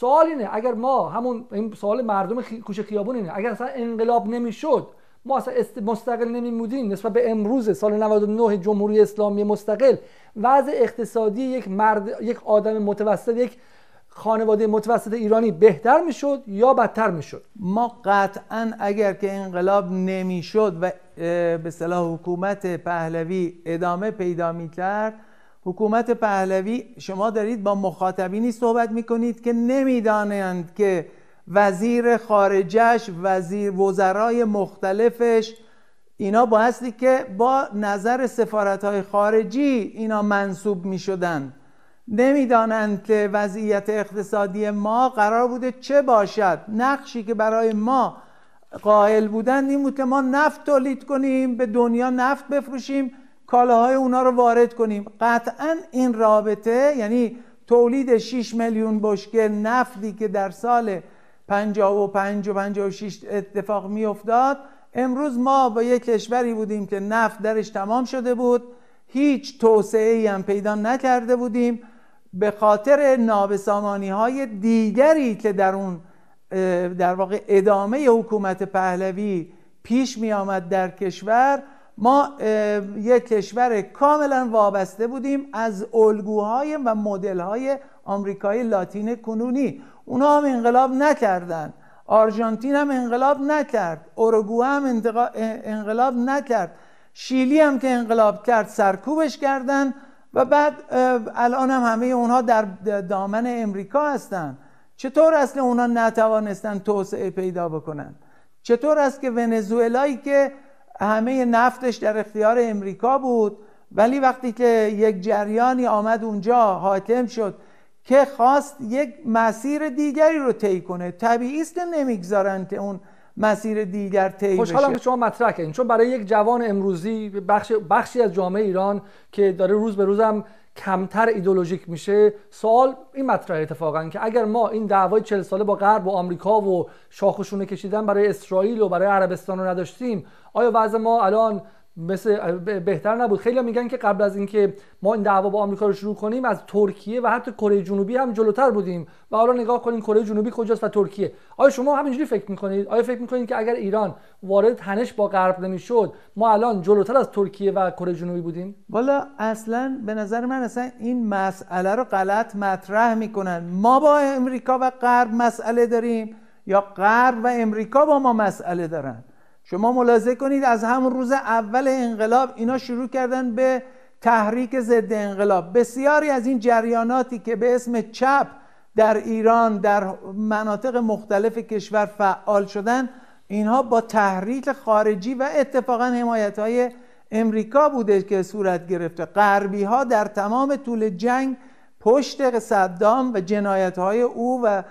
سوال اینه اگر ما همون این سوال مردم خی... کوچه خیابون اینه اگر اصلا انقلاب نمیشد ما اصلا مستقل نمیمودیم نسبت به امروز سال 99 جمهوری اسلامی مستقل وضع اقتصادی یک مرد یک آدم متوسط یک خانواده متوسط ایرانی بهتر میشد یا بدتر میشد ما قطعا اگر که انقلاب نمیشد و به صلاح حکومت پهلوی ادامه پیدا میکرد حکومت پهلوی شما دارید با مخاطبینی صحبت میکنید که نمیدانند که وزیر خارجش وزیر وزرای مختلفش اینا با هستی که با نظر سفارت های خارجی اینا منصوب می نمیدانند که وضعیت اقتصادی ما قرار بوده چه باشد نقشی که برای ما قائل بودن این بود که ما نفت تولید کنیم به دنیا نفت بفروشیم کالاهای اونا رو وارد کنیم قطعا این رابطه یعنی تولید 6 میلیون بشکه نفتی که در سال 55 و 56 اتفاق می افتاد امروز ما با یک کشوری بودیم که نفت درش تمام شده بود هیچ توسعه ای هم پیدا نکرده بودیم به خاطر نابسامانی های دیگری که در اون در واقع ادامه حکومت پهلوی پیش می آمد در کشور ما یک کشور کاملا وابسته بودیم از الگوهای و مدلهای آمریکای لاتین کنونی اونا هم انقلاب نکردن آرژانتین هم انقلاب نکرد اوروگو هم انقلاب نکرد شیلی هم که انقلاب کرد سرکوبش کردن و بعد الان هم همه اونها در دامن امریکا هستن چطور اصل اونها نتوانستن توسعه پیدا بکنن چطور است که ونزوئلایی که همه نفتش در اختیار امریکا بود ولی وقتی که یک جریانی آمد اونجا حاکم شد که خواست یک مسیر دیگری رو طی کنه طبیعیست است نمیگذارن که اون مسیر دیگر طی خوشحالم که شما مطرح کردین چون برای یک جوان امروزی بخشی از جامعه ایران که داره روز به روزم کمتر ایدولوژیک میشه سوال این مطرح اتفاقا که اگر ما این دعوای 40 ساله با غرب و آمریکا و شاخشونه کشیدن برای اسرائیل و برای عربستان رو نداشتیم آیا وضع ما الان مثل بهتر نبود خیلی میگن که قبل از اینکه ما این دعوا با آمریکا رو شروع کنیم از ترکیه و حتی کره جنوبی هم جلوتر بودیم و حالا نگاه کنین کره جنوبی کجاست و ترکیه آیا شما همینجوری فکر میکنید آیا فکر میکنید که اگر ایران وارد تنش با غرب نمیشد ما الان جلوتر از ترکیه و کره جنوبی بودیم والا اصلا به نظر من اصلا این مسئله رو غلط مطرح میکنن ما با امریکا و غرب مسئله داریم یا غرب و امریکا با ما مسئله دارن شما ملاحظه کنید از همون روز اول انقلاب اینا شروع کردن به تحریک ضد انقلاب بسیاری از این جریاناتی که به اسم چپ در ایران در مناطق مختلف کشور فعال شدن اینها با تحریک خارجی و اتفاقا حمایت های امریکا بوده که صورت گرفته غربی ها در تمام طول جنگ پشت صدام و جنایت های او و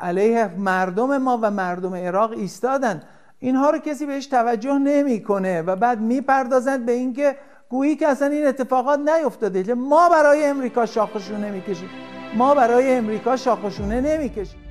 علیه مردم ما و مردم عراق ایستادند اینها رو کسی بهش توجه نمیکنه و بعد میپردازند به اینکه گویی که اصلا این اتفاقات نیفتاده ما برای امریکا شاخشونه میکشیم ما برای امریکا شاخشونه نمیکشیم